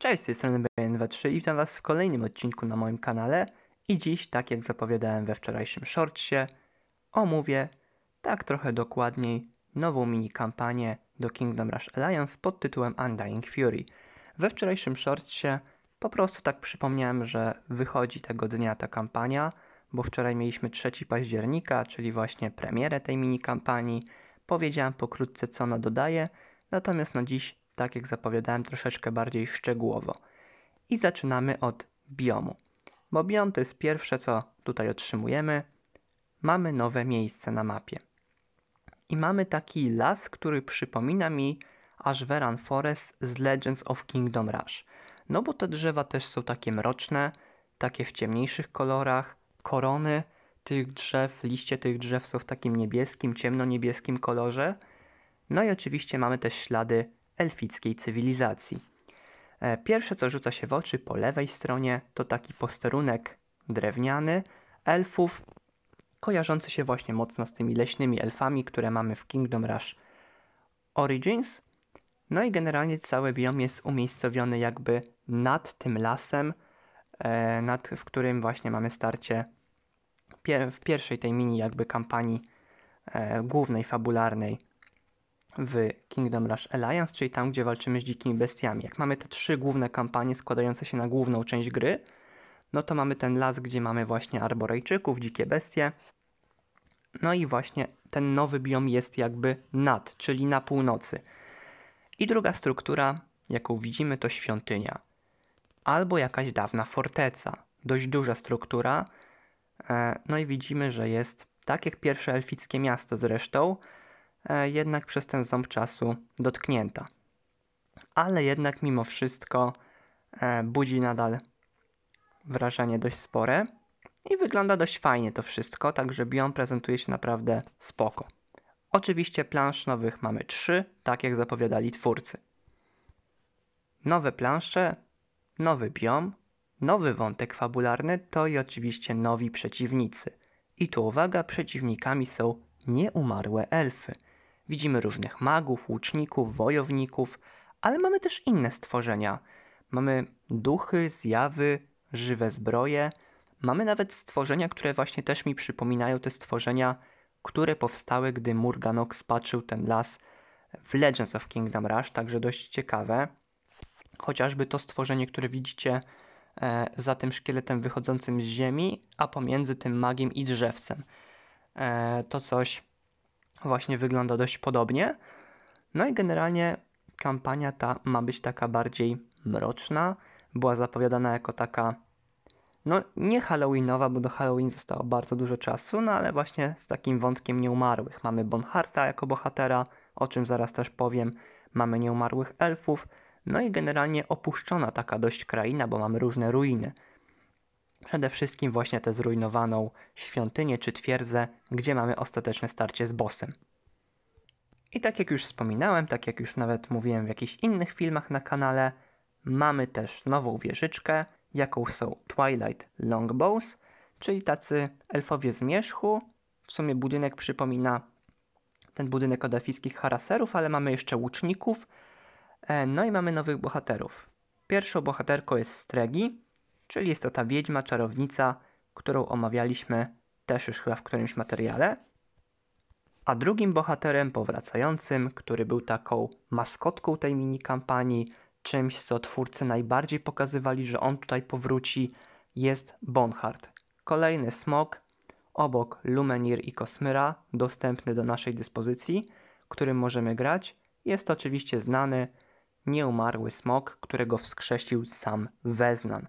Cześć, z tej strony BN23 i witam Was w kolejnym odcinku na moim kanale i dziś, tak jak zapowiadałem we wczorajszym shortsie, omówię tak trochę dokładniej nową mini kampanię do Kingdom Rush Alliance pod tytułem Undying Fury. We wczorajszym shortsie po prostu tak przypomniałem, że wychodzi tego dnia ta kampania, bo wczoraj mieliśmy 3 października, czyli właśnie premierę tej mini kampanii. Powiedziałem pokrótce co ona dodaje, natomiast na dziś tak jak zapowiadałem, troszeczkę bardziej szczegółowo. I zaczynamy od biomu. Bo biom to jest pierwsze, co tutaj otrzymujemy. Mamy nowe miejsce na mapie. I mamy taki las, który przypomina mi Ashveran Forest z Legends of Kingdom Rush. No bo te drzewa też są takie mroczne, takie w ciemniejszych kolorach, korony tych drzew, liście tych drzew są w takim niebieskim, ciemno-niebieskim kolorze. No i oczywiście mamy też ślady elfickiej cywilizacji. E, pierwsze, co rzuca się w oczy po lewej stronie, to taki posterunek drewniany elfów, kojarzący się właśnie mocno z tymi leśnymi elfami, które mamy w Kingdom Rush Origins. No i generalnie cały biom jest umiejscowiony jakby nad tym lasem, e, nad, w którym właśnie mamy starcie w pierwszej tej mini jakby kampanii e, głównej, fabularnej w Kingdom Rush Alliance, czyli tam, gdzie walczymy z dzikimi bestiami. Jak mamy te trzy główne kampanie składające się na główną część gry, no to mamy ten las, gdzie mamy właśnie arborejczyków, dzikie bestie. No i właśnie ten nowy biom jest jakby nad, czyli na północy. I druga struktura, jaką widzimy, to świątynia. Albo jakaś dawna forteca. Dość duża struktura. E, no i widzimy, że jest tak jak pierwsze elfickie miasto zresztą, E, jednak przez ten ząb czasu dotknięta. Ale jednak mimo wszystko e, budzi nadal wrażenie dość spore i wygląda dość fajnie to wszystko, także Bion prezentuje się naprawdę spoko. Oczywiście plansz nowych mamy trzy, tak jak zapowiadali twórcy. Nowe plansze, nowy biom, nowy wątek fabularny, to i oczywiście nowi przeciwnicy. I tu uwaga, przeciwnikami są nieumarłe elfy – Widzimy różnych magów, łuczników, wojowników, ale mamy też inne stworzenia. Mamy duchy, zjawy, żywe zbroje. Mamy nawet stworzenia, które właśnie też mi przypominają te stworzenia, które powstały, gdy Murganok spatrzył ten las w Legends of Kingdom Rush, także dość ciekawe. Chociażby to stworzenie, które widzicie e, za tym szkieletem wychodzącym z ziemi, a pomiędzy tym magiem i drzewcem. E, to coś właśnie wygląda dość podobnie. No i generalnie kampania ta ma być taka bardziej mroczna. Była zapowiadana jako taka, no nie halloweenowa, bo do Halloween zostało bardzo dużo czasu, no ale właśnie z takim wątkiem nieumarłych. Mamy Bonharta jako bohatera, o czym zaraz też powiem. Mamy nieumarłych elfów, no i generalnie opuszczona taka dość kraina, bo mamy różne ruiny. Przede wszystkim właśnie tę zrujnowaną świątynię czy twierdzę, gdzie mamy ostateczne starcie z bossem. I tak jak już wspominałem, tak jak już nawet mówiłem w jakichś innych filmach na kanale, mamy też nową wieżyczkę, jaką są Twilight Longbows, czyli tacy elfowie zmierzchu. W sumie budynek przypomina ten budynek od elfickich haraserów, ale mamy jeszcze łuczników, e, no i mamy nowych bohaterów. Pierwszą bohaterką jest Stregi, czyli jest to ta wiedźma, czarownica, którą omawialiśmy też już chyba w którymś materiale. A drugim bohaterem powracającym, który był taką maskotką tej mini kampanii, czymś co twórcy najbardziej pokazywali, że on tutaj powróci, jest Bonhart. Kolejny smok obok Lumenir i Kosmyra, dostępny do naszej dyspozycji, którym możemy grać. Jest to oczywiście znany, nieumarły smok, którego wskrzesił sam Weznan.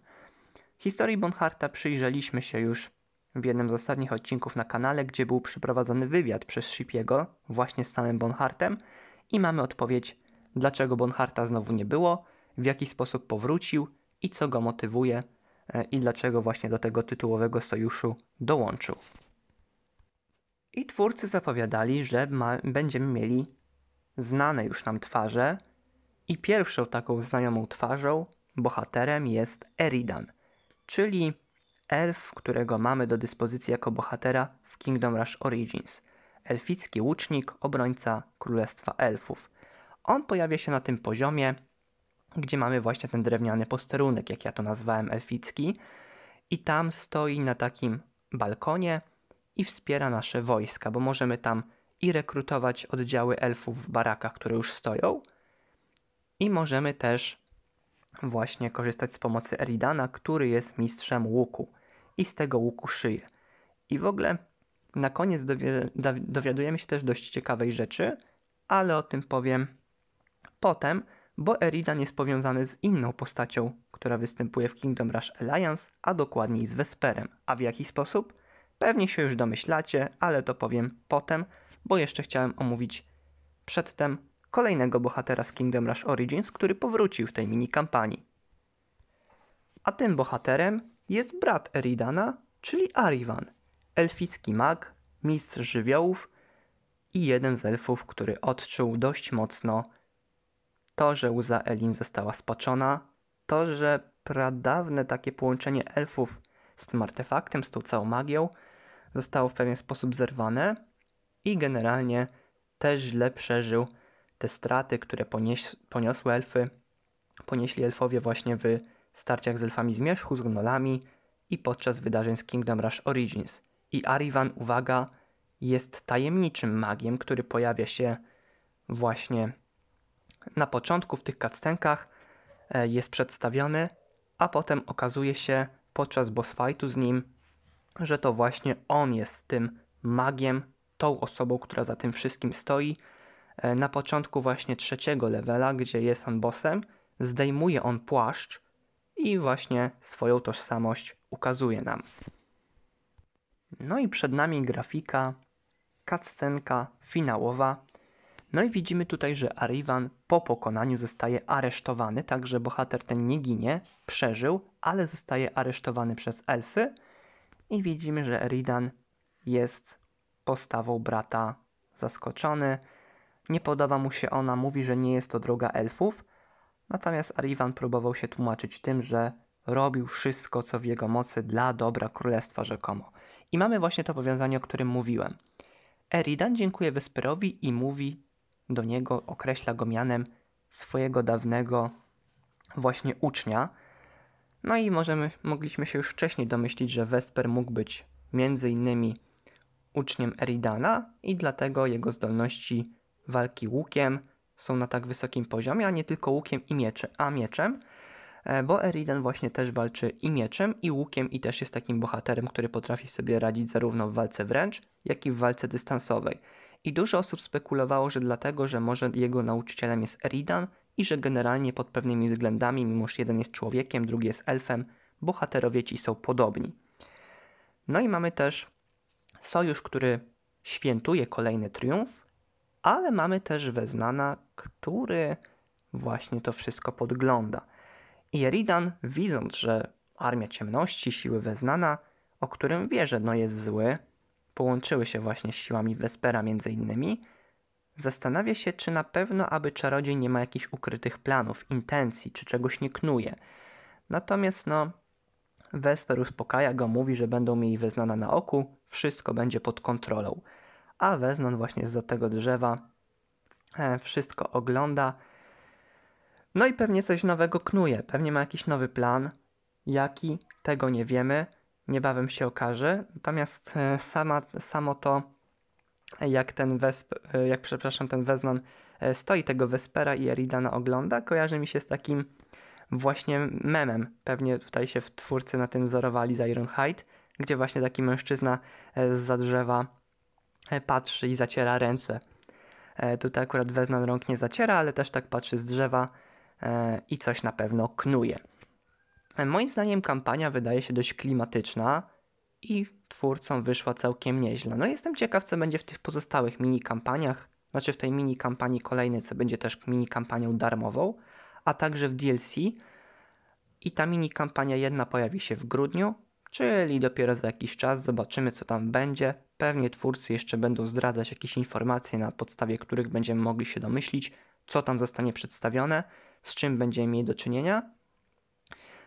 Historii Bonharta przyjrzeliśmy się już w jednym z ostatnich odcinków na kanale, gdzie był przeprowadzony wywiad przez Shipiego właśnie z samym Bonhartem i mamy odpowiedź, dlaczego Bonharta znowu nie było, w jaki sposób powrócił i co go motywuje e, i dlaczego właśnie do tego tytułowego sojuszu dołączył. I twórcy zapowiadali, że ma, będziemy mieli znane już nam twarze i pierwszą taką znajomą twarzą, bohaterem jest Eridan – czyli elf, którego mamy do dyspozycji jako bohatera w Kingdom Rush Origins. Elficki łucznik, obrońca Królestwa Elfów. On pojawia się na tym poziomie, gdzie mamy właśnie ten drewniany posterunek, jak ja to nazwałem elficki, i tam stoi na takim balkonie i wspiera nasze wojska, bo możemy tam i rekrutować oddziały elfów w barakach, które już stoją, i możemy też właśnie korzystać z pomocy Eridana, który jest mistrzem łuku i z tego łuku szyje. I w ogóle na koniec dowi- dowiadujemy się też dość ciekawej rzeczy, ale o tym powiem potem, bo Eridan jest powiązany z inną postacią, która występuje w Kingdom Rush Alliance, a dokładniej z Vesperem. A w jaki sposób? Pewnie się już domyślacie, ale to powiem potem, bo jeszcze chciałem omówić przedtem kolejnego bohatera z Kingdom Rush Origins, który powrócił w tej mini kampanii. A tym bohaterem jest brat Eridana, czyli Arivan, elficki mag, mistrz żywiołów i jeden z elfów, który odczuł dość mocno to, że łza Elin została spaczona, to, że pradawne takie połączenie elfów z tym artefaktem, z tą całą magią, zostało w pewien sposób zerwane i generalnie też źle przeżył te straty, które ponieś, poniosły elfy, ponieśli elfowie właśnie w starciach z elfami zmierzchu, z gnolami i podczas wydarzeń z Kingdom Rush Origins. I Arivan, uwaga, jest tajemniczym magiem, który pojawia się właśnie na początku w tych cutscenkach, e, jest przedstawiony, a potem okazuje się podczas boss fightu z nim, że to właśnie on jest tym magiem, tą osobą, która za tym wszystkim stoi, E, na początku właśnie trzeciego levela, gdzie jest on bossem, zdejmuje on płaszcz i właśnie swoją tożsamość ukazuje nam. No i przed nami grafika, cutscenka finałowa. No i widzimy tutaj, że Arivan po pokonaniu zostaje aresztowany, także bohater ten nie ginie, przeżył, ale zostaje aresztowany przez elfy. I widzimy, że Eridan jest postawą brata zaskoczony, nie podoba mu się ona, mówi, że nie jest to droga elfów. Natomiast Arivan próbował się tłumaczyć tym, że robił wszystko, co w jego mocy dla dobra królestwa rzekomo. I mamy właśnie to powiązanie, o którym mówiłem. Eridan dziękuje Wesperowi i mówi do niego, określa go mianem swojego dawnego właśnie ucznia. No i możemy, mogliśmy się już wcześniej domyślić, że Wesper mógł być między innymi uczniem Eridana i dlatego jego zdolności walki łukiem są na tak wysokim poziomie, a nie tylko łukiem i mieczem, a mieczem, e, bo Eridan właśnie też walczy i mieczem, i łukiem, i też jest takim bohaterem, który potrafi sobie radzić zarówno w walce wręcz, jak i w walce dystansowej. I dużo osób spekulowało, że dlatego, że może jego nauczycielem jest Eridan i że generalnie pod pewnymi względami, mimo że jeden jest człowiekiem, drugi jest elfem, bohaterowie ci są podobni. No i mamy też sojusz, który świętuje kolejny triumf, ale mamy też Weznana, który właśnie to wszystko podgląda. I Eridan, widząc, że armia ciemności, siły Weznana, o którym wie, że no jest zły, połączyły się właśnie z siłami Wespera między innymi, zastanawia się, czy na pewno, aby czarodziej nie ma jakichś ukrytych planów, intencji, czy czegoś nie knuje. Natomiast no, Wesper uspokaja go, mówi, że będą mieli Weznana na oku, wszystko będzie pod kontrolą a Weznon właśnie z tego drzewa e, wszystko ogląda. No i pewnie coś nowego knuje, pewnie ma jakiś nowy plan. Jaki, tego nie wiemy, niebawem się okaże. Natomiast e, sama, samo to, jak ten wesp, e, jak przepraszam, ten Weznon stoi tego Wespera i Eridana ogląda, kojarzy mi się z takim właśnie memem. Pewnie tutaj się w twórcy na tym wzorowali z Ironhide, gdzie właśnie taki mężczyzna z za drzewa E, patrzy i zaciera ręce. E, tutaj akurat Weznan rąk nie zaciera, ale też tak patrzy z drzewa e, i coś na pewno knuje. Moim zdaniem kampania wydaje się dość klimatyczna i twórcom wyszła całkiem nieźle. No jestem ciekaw, co będzie w tych pozostałych mini kampaniach, znaczy w tej mini kampanii kolejnej, co będzie też mini kampanią darmową, a także w DLC. I ta mini kampania jedna pojawi się w grudniu, czyli dopiero za jakiś czas zobaczymy, co tam będzie. Pewnie twórcy jeszcze będą zdradzać jakieś informacje, na podstawie których będziemy mogli się domyślić, co tam zostanie przedstawione, z czym będziemy mieli do czynienia.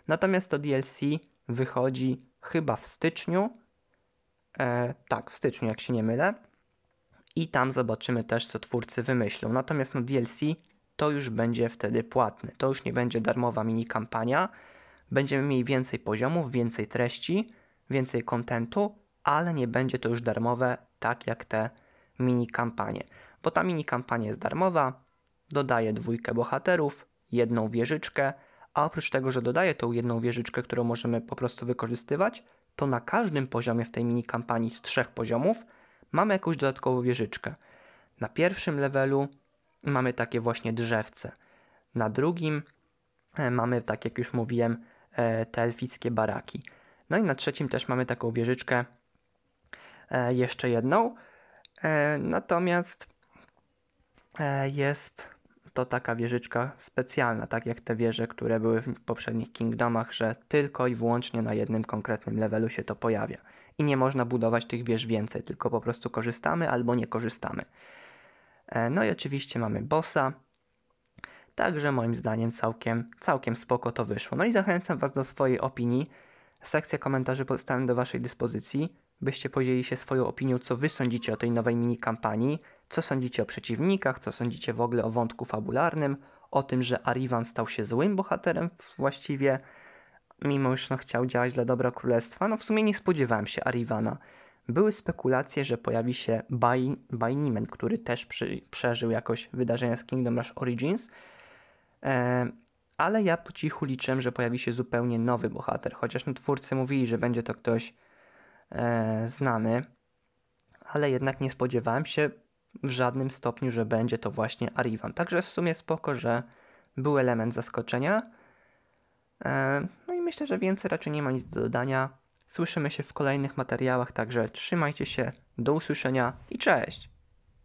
Natomiast to DLC wychodzi chyba w styczniu. E, tak, w styczniu, jak się nie mylę. I tam zobaczymy też, co twórcy wymyślą. Natomiast no DLC to już będzie wtedy płatne. To już nie będzie darmowa mini kampania Będziemy mieli więcej poziomów, więcej treści, więcej kontentu, ale nie będzie to już darmowe, tak jak te mini kampanie. Bo ta mini kampania jest darmowa, dodaje dwójkę bohaterów, jedną wieżyczkę, a oprócz tego, że dodaje tą jedną wieżyczkę, którą możemy po prostu wykorzystywać, to na każdym poziomie w tej mini kampanii z trzech poziomów mamy jakąś dodatkową wieżyczkę. Na pierwszym levelu mamy takie właśnie drzewce. Na drugim e, mamy, tak jak już mówiłem, E, te elfickie baraki. No i na trzecim też mamy taką wieżyczkę, e, jeszcze jedną. E, natomiast jest to taka wieżyczka specjalna, tak jak te wieże, które były w poprzednich Kingdomach, że tylko i wyłącznie na jednym konkretnym levelu się to pojawia. I nie można budować tych wież więcej, tylko po prostu korzystamy albo nie korzystamy. No i oczywiście mamy bossa, Także moim zdaniem całkiem, całkiem spoko to wyszło. No i zachęcam Was do swojej opinii. Sekcja komentarzy pozostałem do Waszej dyspozycji, byście podzielili się swoją opinią, co Wy sądzicie o tej nowej mini kampanii, co sądzicie o przeciwnikach, co sądzicie w ogóle o wątku fabularnym, o tym, że Arivan stał się złym bohaterem właściwie, mimo że no, chciał działać dla dobra królestwa. No w sumie nie spodziewałem się Arivana. Były spekulacje, że pojawi się Bainimen, który też przy, przeżył jakoś wydarzenia z Kingdom Rush Origins, E, ale ja po cichu liczę, że pojawi się zupełnie nowy bohater, chociaż no twórcy mówili, że będzie to ktoś e, znany, ale jednak nie spodziewałem się w żadnym stopniu, że będzie to właśnie Arivan. Także w sumie spoko, że był element zaskoczenia. E, no i myślę, że więcej raczej nie ma nic do dodania. Słyszymy się w kolejnych materiałach, także trzymajcie się, do usłyszenia i cześć!